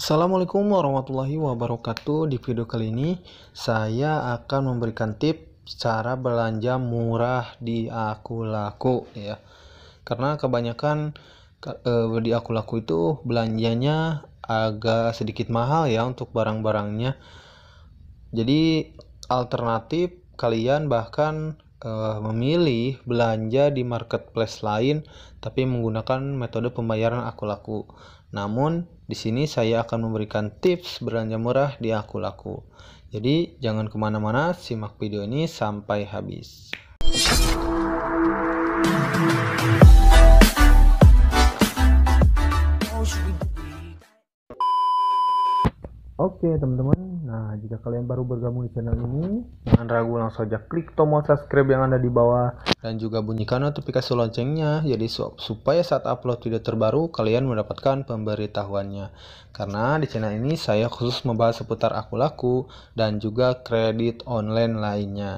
Assalamualaikum warahmatullahi wabarakatuh. Di video kali ini saya akan memberikan tips cara belanja murah di aku laku, ya. Karena kebanyakan eh, di laku itu belanjanya agak sedikit mahal ya untuk barang-barangnya. Jadi alternatif kalian bahkan eh, memilih belanja di marketplace lain tapi menggunakan metode pembayaran aku laku. Namun, di sini saya akan memberikan tips belanja murah di Aku Laku. Jadi, jangan kemana-mana, simak video ini sampai habis. Oke, teman-teman, Nah, jika kalian baru bergabung di channel ini, jangan ragu langsung saja klik tombol subscribe yang ada di bawah dan juga bunyikan notifikasi loncengnya jadi supaya saat upload video terbaru kalian mendapatkan pemberitahuannya. Karena di channel ini saya khusus membahas seputar aku laku dan juga kredit online lainnya.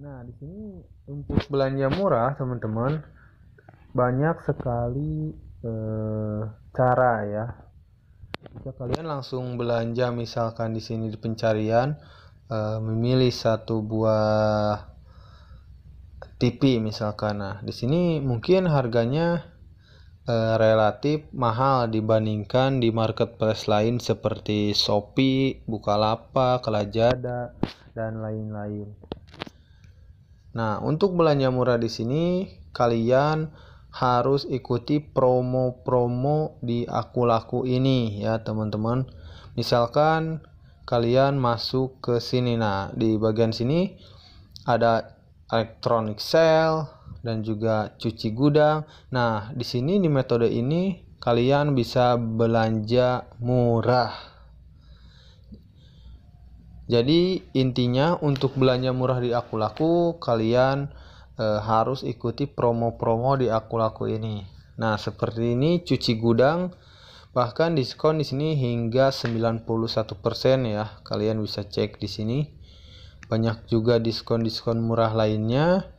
Nah, di sini untuk belanja murah, teman-teman, banyak sekali eh, cara ya jika kalian langsung belanja misalkan di sini di pencarian eh, memilih satu buah TV misalkan nah di sini mungkin harganya eh, relatif mahal dibandingkan di marketplace lain seperti Shopee, Bukalapak, Lazada dan lain-lain. Nah, untuk belanja murah di sini kalian harus ikuti promo-promo di aku laku ini ya teman-teman misalkan kalian masuk ke sini nah di bagian sini ada electronic sale dan juga cuci gudang nah di sini di metode ini kalian bisa belanja murah jadi intinya untuk belanja murah di aku laku kalian e, harus ikuti promo-promo di aku-laku ini. Nah, seperti ini cuci gudang bahkan diskon di sini hingga 91% ya. Kalian bisa cek di sini. Banyak juga diskon-diskon murah lainnya.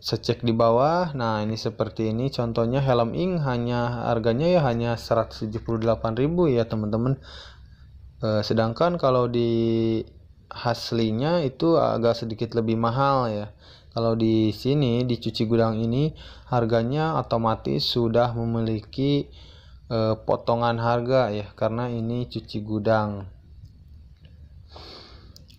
Saya cek di bawah. Nah, ini seperti ini contohnya helm ing hanya harganya ya hanya 178.000 ya, teman-teman. E, sedangkan kalau di aslinya itu agak sedikit lebih mahal ya. Kalau di sini di cuci gudang ini harganya otomatis sudah memiliki eh, potongan harga ya karena ini cuci gudang.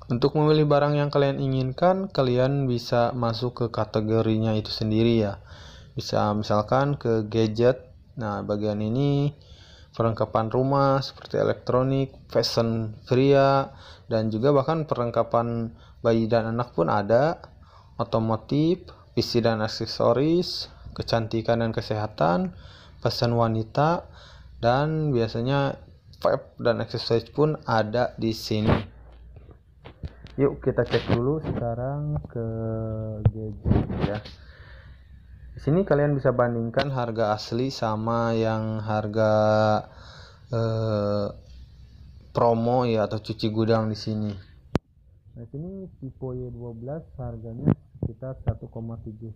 Untuk memilih barang yang kalian inginkan, kalian bisa masuk ke kategorinya itu sendiri ya. Bisa misalkan ke gadget. Nah, bagian ini perlengkapan rumah seperti elektronik, fashion pria, dan juga bahkan perlengkapan bayi dan anak pun ada, otomotif, PC dan aksesoris, kecantikan dan kesehatan, fashion wanita, dan biasanya vape dan aksesoris pun ada di sini. Yuk kita cek dulu sekarang ke gadget ya. Di sini kalian bisa bandingkan harga asli sama yang harga eh, promo ya atau cuci gudang di sini. Nah, sini tipe Y12 harganya sekitar 1,7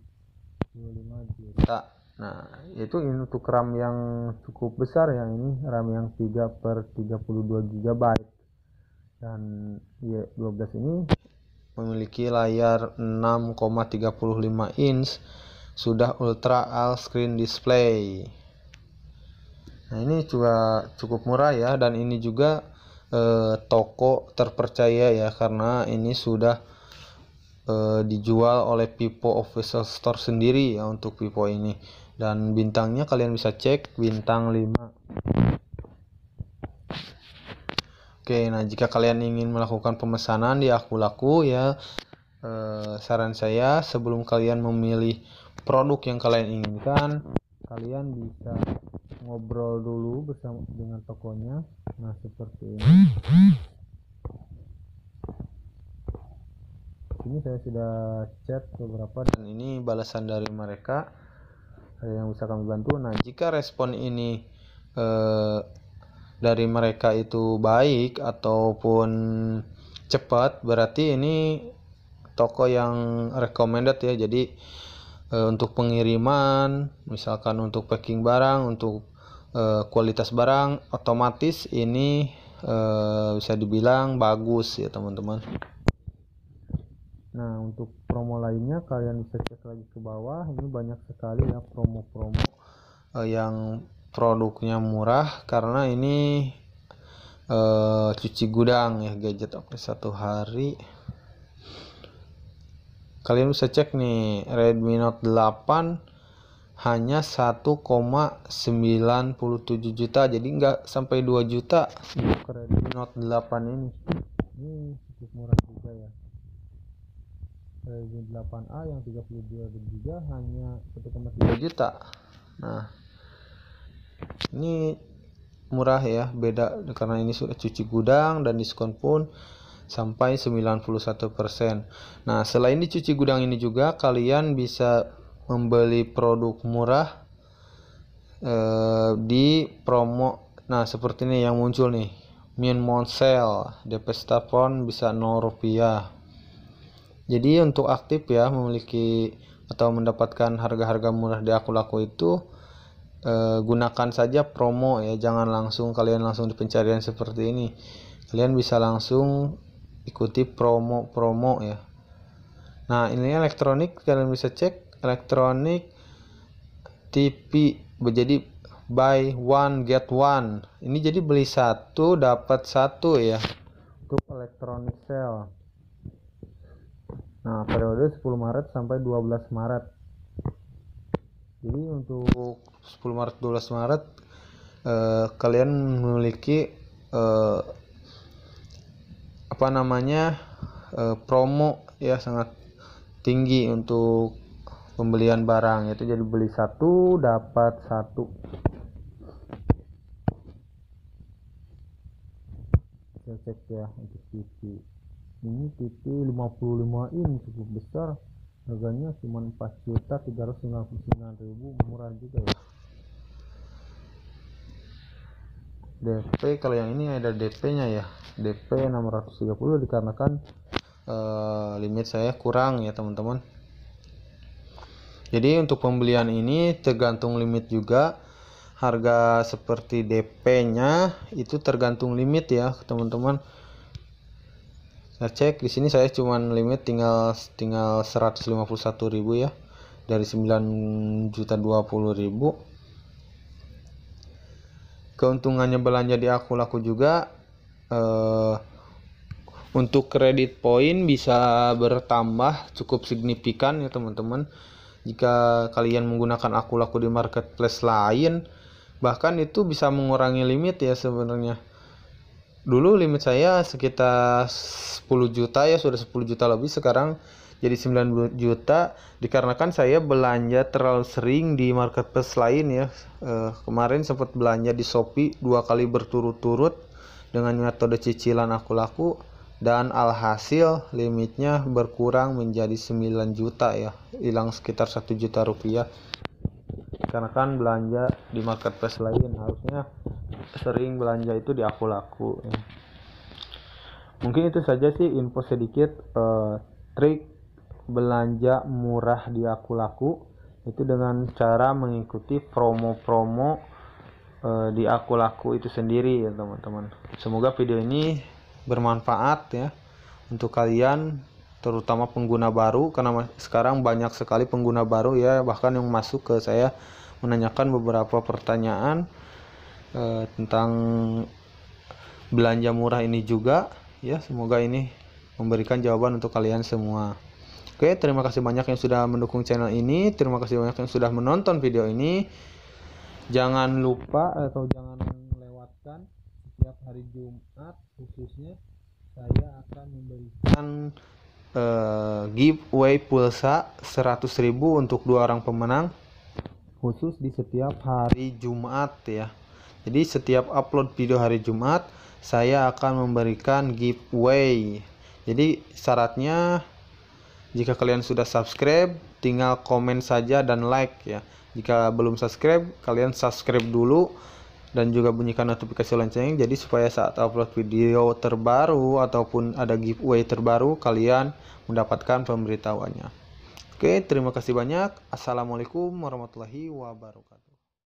juta. Nah, itu untuk RAM yang cukup besar yang ini RAM yang 3 per 32 GB dan Y12 ya, ini memiliki layar 6,35 inch sudah ultra all screen display nah ini juga cukup murah ya dan ini juga eh, toko terpercaya ya karena ini sudah eh, dijual oleh Vivo official store sendiri ya untuk Vivo ini dan bintangnya kalian bisa cek bintang 5 Oke, nah jika kalian ingin melakukan pemesanan di ya Aku Laku ya eh, saran saya sebelum kalian memilih produk yang kalian inginkan kalian bisa ngobrol dulu bersama dengan tokonya nah seperti ini ini saya sudah chat beberapa dan ini balasan dari mereka yang bisa kami bantu nah jika respon ini eh, dari mereka itu baik ataupun cepat berarti ini toko yang recommended ya jadi e, untuk pengiriman, misalkan untuk packing barang, untuk e, kualitas barang, otomatis ini e, bisa dibilang bagus ya teman-teman. Nah untuk promo lainnya kalian bisa cek lagi ke bawah, ini banyak sekali ya promo-promo e, yang produknya murah karena ini e, cuci gudang ya gadget oke satu hari kalian bisa cek nih Redmi Note 8 hanya 1,97 juta jadi nggak sampai 2 juta untuk Redmi Note 8 ini ini cukup murah juga ya Redmi 8A yang 32 juga hanya 1,3 juta nah ini murah ya beda karena ini sudah cuci gudang dan diskon pun sampai 91%. Nah, selain dicuci gudang ini juga kalian bisa membeli produk murah eh, di promo. Nah, seperti ini yang muncul nih. Min Monsel, DP Stafon bisa 0 rupiah. Jadi untuk aktif ya memiliki atau mendapatkan harga-harga murah di aku laku itu eh, gunakan saja promo ya, jangan langsung kalian langsung di pencarian seperti ini. Kalian bisa langsung ikuti promo-promo ya nah ini elektronik kalian bisa cek elektronik TV jadi buy one get one ini jadi beli satu dapat satu ya untuk elektronik sale nah periode 10 Maret sampai 12 Maret jadi untuk 10 Maret 12 Maret eh, kalian memiliki eh, apa namanya e, promo ya sangat tinggi untuk pembelian barang itu jadi beli satu dapat satu cek ya untuk TV ini TV 55 in cukup besar harganya cuma 4 juta 399 ribu murah juga ya DP kalau yang ini ada DP-nya ya DP 630 dikarenakan uh, limit saya kurang ya teman-teman jadi untuk pembelian ini tergantung limit juga harga seperti DP-nya itu tergantung limit ya teman-teman saya cek di sini saya cuman limit tinggal tinggal 151.000 ya dari 9 juta keuntungannya belanja di aku laku juga uh, untuk kredit poin bisa bertambah cukup signifikan ya teman-teman jika kalian menggunakan aku laku di marketplace lain bahkan itu bisa mengurangi limit ya sebenarnya dulu limit saya sekitar 10 juta ya sudah 10 juta lebih sekarang jadi 90 juta dikarenakan saya belanja terlalu sering di marketplace lain ya e, kemarin sempat belanja di Shopee dua kali berturut-turut dengan metode cicilan aku laku dan alhasil limitnya berkurang menjadi 9 juta ya hilang sekitar 1 juta rupiah karena kan belanja di marketplace lain harusnya sering belanja itu di aku laku ya. mungkin itu saja sih info sedikit eh, trik belanja murah di aku laku itu dengan cara mengikuti promo-promo e, di aku laku itu sendiri ya teman-teman semoga video ini bermanfaat ya untuk kalian terutama pengguna baru karena sekarang banyak sekali pengguna baru ya bahkan yang masuk ke saya menanyakan beberapa pertanyaan e, tentang belanja murah ini juga ya semoga ini memberikan jawaban untuk kalian semua Oke, terima kasih banyak yang sudah mendukung channel ini. Terima kasih banyak yang sudah menonton video ini. Jangan lupa atau jangan lewatkan setiap hari Jumat khususnya saya akan memberikan uh, giveaway pulsa 100.000 untuk dua orang pemenang khusus di setiap hari Jumat ya. Jadi setiap upload video hari Jumat saya akan memberikan giveaway. Jadi syaratnya jika kalian sudah subscribe, tinggal komen saja dan like ya. Jika belum subscribe, kalian subscribe dulu dan juga bunyikan notifikasi lonceng jadi supaya saat upload video terbaru ataupun ada giveaway terbaru kalian mendapatkan pemberitahuannya. Oke, terima kasih banyak. Assalamualaikum warahmatullahi wabarakatuh.